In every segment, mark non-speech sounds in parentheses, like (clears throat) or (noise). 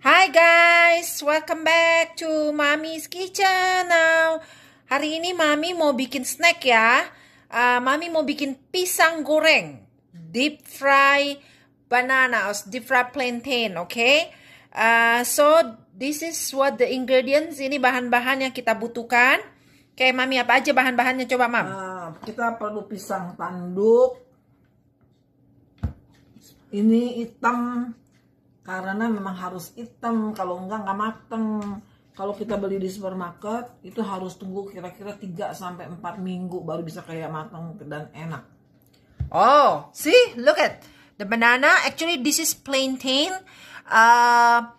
Hi guys, welcome back to Mami's Kitchen. Now, hari ini Mami mau bikin snack ya. Uh, Mami mau bikin pisang goreng, deep fry banana or deep fry plantain, oke? Okay? Uh, so this is what the ingredients. Ini bahan-bahan yang kita butuhkan. Oke, okay, Mami apa aja bahan-bahannya coba, Mam? Uh, kita perlu pisang tanduk. Ini hitam karena memang harus hitam kalau enggak nggak mateng kalau kita beli di supermarket itu harus tunggu kira-kira 3 sampai 4 minggu baru bisa kayak mateng dan enak. Oh, see, look at the banana. Actually, this is plantain. Uh,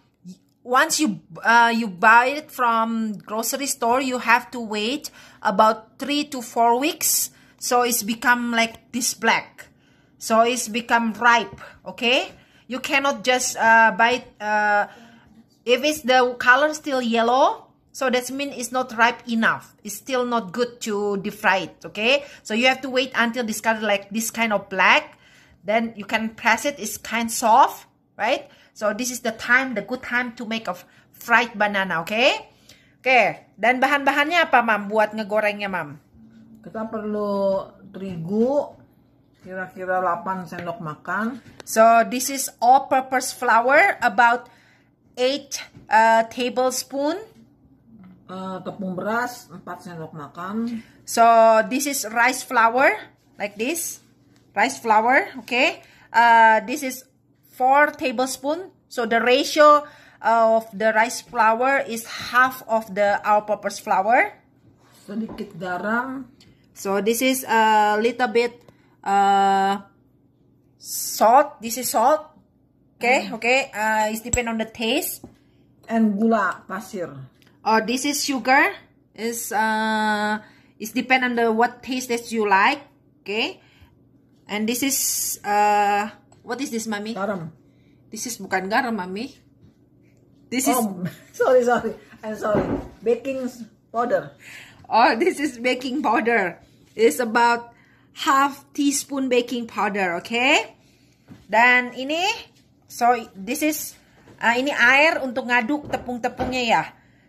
once you uh, you buy it from grocery store, you have to wait about 3 to 4 weeks so it's become like this black. So it's become ripe, okay? You cannot just uh, buy, uh, if it's the color still yellow, so that means it's not ripe enough. It's still not good to defry it, okay? So you have to wait until this color like this kind of black. Then you can press it. It's kind soft, right? So this is the time, the good time to make a fried banana, okay? Okay, dan bahan-bahannya apa, Mam, buat ngegorengnya, Mam? Kita perlu terigu, kira-kira 8 sendok makan. So this is all purpose flour about 8 uh, tablespoon. Uh, tepung beras 4 sendok makan. So this is rice flour like this. Rice flour, okay? Uh, this is 4 tablespoon. So the ratio of the rice flour is half of the all purpose flour. Sedikit garam. So this is a little bit uh, salt. This is salt. Okay, mm. okay. Uh, it's depend on the taste. And gula pasir. Or uh, this is sugar. Is uh, it's depend on the what taste that you like. Okay. And this is uh, what is this, mami? Garam. This is bukan garam, mami. This is (laughs) sorry, sorry. I'm sorry. Baking powder. Oh, this is baking powder. It's about half teaspoon baking powder, oke? Okay? Dan ini, so this is, uh, ini air untuk ngaduk tepung-tepungnya ya.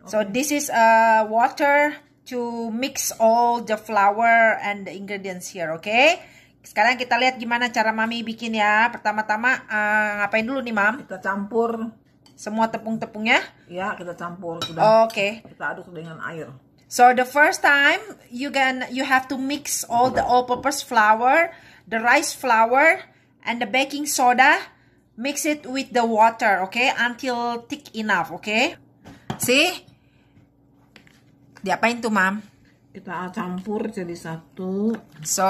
So this is uh, water to mix all the flour and the ingredients here, oke? Okay? Sekarang kita lihat gimana cara Mami bikin ya. Pertama-tama, uh, ngapain dulu nih, Mam? Kita campur. Semua tepung-tepungnya? Ya, kita campur. Oke. Oh, okay. Kita aduk dengan air. So the first time you can you have to mix all the all-purpose flour, the rice flour and the baking soda. Mix it with the water, okay? Until thick enough, okay? See? Diapain tuh, Mam? Kita campur jadi satu. So,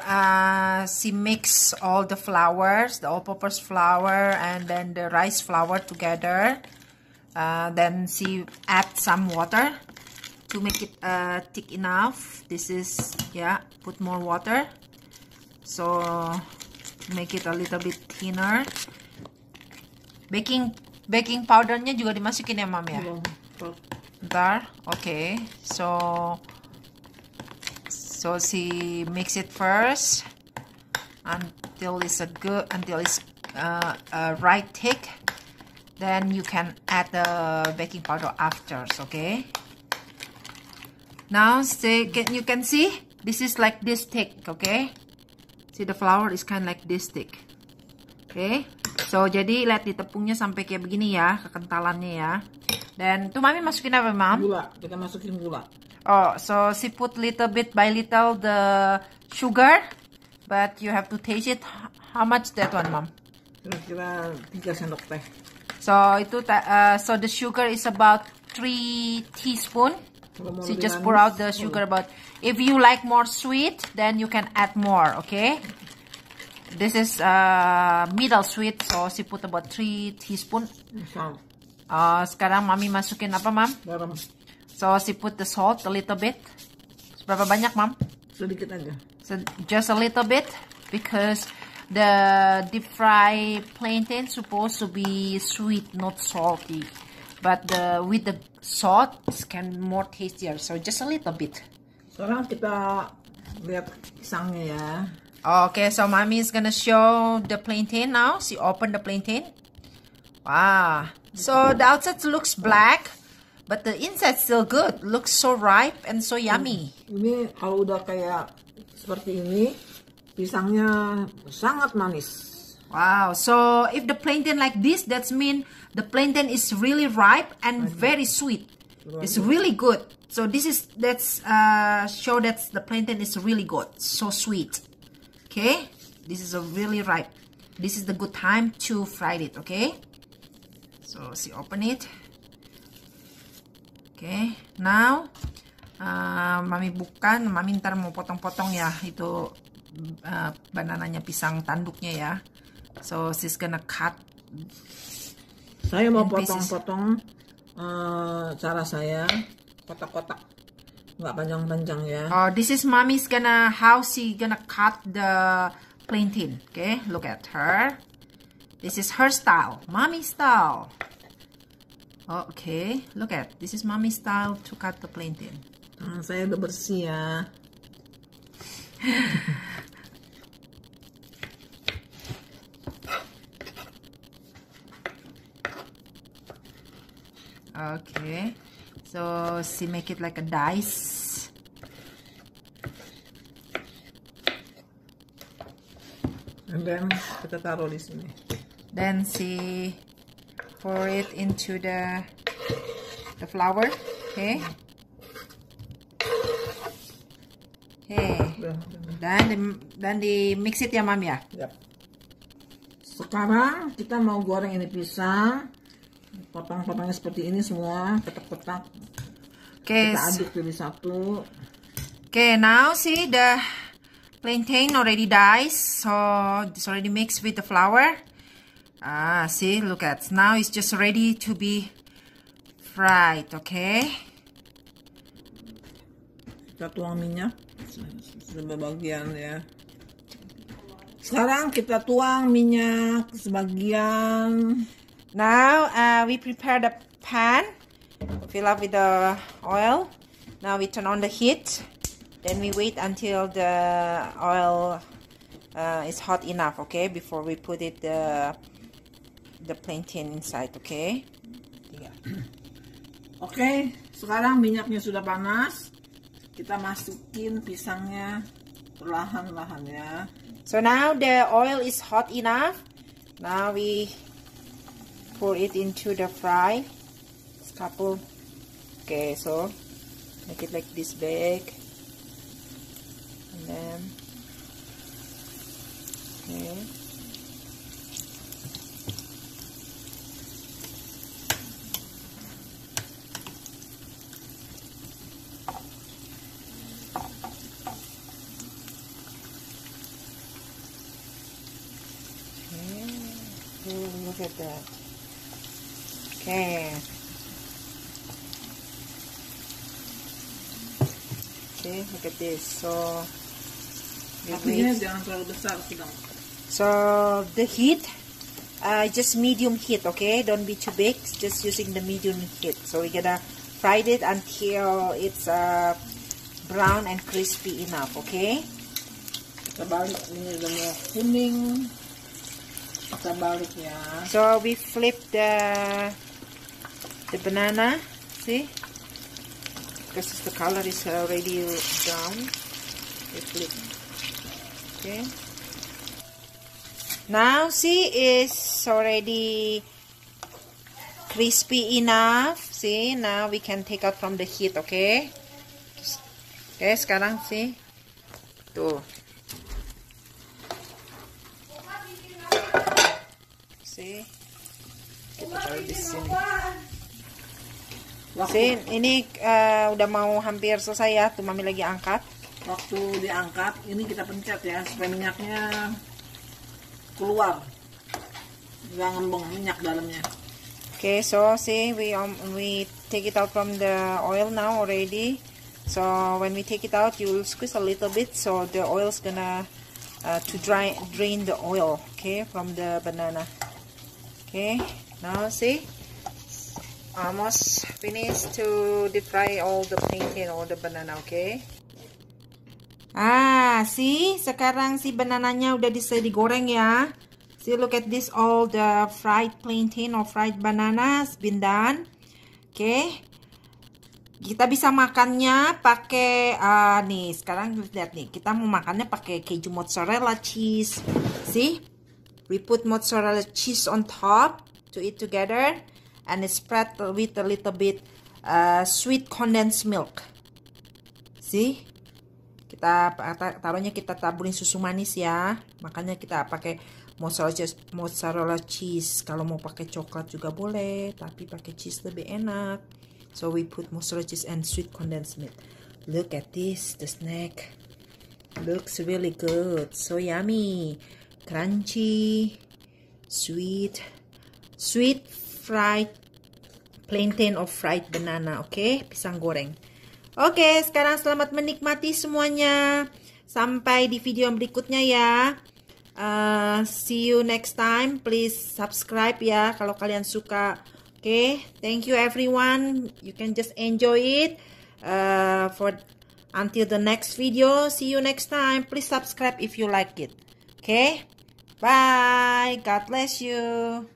uh, she mix all the flours, the all-purpose flour and then the rice flour together. Uh, then she add some water to make it uh, thick enough this is yeah put more water so make it a little bit thinner baking baking powdernya juga dimasukin ya mam ya ntar okay. so so si mix it first until it's a good until it's uh, uh right thick then you can add the baking powder after okay Now, say, can, you can see, this is like this thick, okay? See, the flour is kind like this thick. Okay? So, jadi lihat di tepungnya sampai kayak begini ya, kekentalannya ya. Dan tuh Mami masukin apa, Mam? Gula. Kita masukin gula. Oh, so she put little bit by little the sugar, but you have to taste it. How much that one, Mom? Kira-kira 3 sendok teh. So, itu, uh, so the sugar is about 3 teaspoon. So just pour out the sugar but if you like more sweet then you can add more okay this is uh, middle sweet so she put about 3 teaspoon uh, sekarang mami masukin apa mam? garam so she put the salt a little bit berapa banyak mam? sedikit aja so, just a little bit because the deep fried plantain supposed to be sweet not salty but the with the salt can more tastier so just a little bit sekarang kita lihat pisangnya ya okay so mommy is gonna show the plantain now she open the plantain wow so the outside looks black but the inside still good looks so ripe and so yummy hmm. ini kalau udah kayak seperti ini pisangnya sangat manis Wow. So if the plantain like this, that's mean the plantain is really ripe and very sweet. It's really good. So this is that's uh, show that the plantain is really good, so sweet. Okay, this is a really ripe. This is the good time to fry it. Okay. So see, open it. Okay. Now, uh, mami bukan, mami ntar mau potong-potong ya itu uh, banananya pisang tanduknya ya. So she's gonna cut. Saya mau potong-potong uh, cara saya kotak-kotak, nggak panjang-panjang ya. Oh, this is mommy's gonna how she gonna cut the plantain. Okay, look at her. This is her style, mommy style. Oh, okay, look at this is mommy style to cut the plantain. Hmm, saya udah bersih ya. (laughs) okay so she make it like a dice and then kita taruh di sini then she pour it into the the flour okay dan di, dan di mix it ya mam ya yep. sekarang kita mau goreng ini pisang potong-potongnya seperti ini semua kotak-kotak okay. kita aduk jadi satu okay now see the plantain already dies so it's already mixed with the flour ah see look at now it's just ready to be fried okay kita tuang minyak sebagian ya sekarang kita tuang minyak sebagian Now uh, we prepare the pan, fill up with the oil. Now we turn on the heat. Then we wait until the oil uh, is hot enough, okay? Before we put it the uh, the plantain inside, okay? Iya. (clears throat) okay, sekarang minyaknya sudah panas. Kita masukin pisangnya perlahan-lahan ya. So now the oil is hot enough. Now we pour it into the fry Couple. okay so make it like this big and then Okay, look at that. Okay. Okay, look at this. So, so the heat, uh, just medium heat, okay? Don't be too big. Just using the medium heat. So we're gonna fry it until it's uh, brown and crispy enough, okay? kuning. So we flip the the banana see because the color is already brown okay now see is already crispy enough see now we can take out from the heat okay oke okay, sekarang sih. tuh see kita taruh di sini Sin, ini uh, udah mau hampir selesai ya. Tuh mami lagi angkat. Waktu diangkat, ini kita pencet ya supaya minyaknya keluar. Nggak ngembang minyak dalamnya. Okay, so see we um, we take it out from the oil now already. So when we take it out, you will squeeze a little bit so the oil is gonna uh, to dry drain the oil. Okay, from the banana. Okay, now see almost finished to deep fry all the plantain all the banana okay ah see sekarang si banananya udah bisa digoreng ya see look at this all the fried plantain or fried bananas been done okay kita bisa makannya pakai uh, nih sekarang lihat nih kita mau makannya pakai keju mozzarella cheese see we put mozzarella cheese on top to eat together and it's spread with a little bit uh, sweet condensed milk. See? Kita taruhnya kita taburin susu manis ya. Makanya kita pakai mozzarella cheese, mozzarella cheese. Kalau mau pakai coklat juga boleh, tapi pakai cheese lebih enak. So we put mozzarella cheese and sweet condensed milk. Look at this, the snack. Looks really good. So yummy. Crunchy, sweet, sweet fried plantain or fried banana, oke? Okay? Pisang goreng. Oke, okay, sekarang selamat menikmati semuanya. Sampai di video berikutnya ya. Uh, see you next time. Please subscribe ya kalau kalian suka. Oke, okay? thank you everyone. You can just enjoy it. Uh, for until the next video. See you next time. Please subscribe if you like it. Oke, okay? bye. God bless you.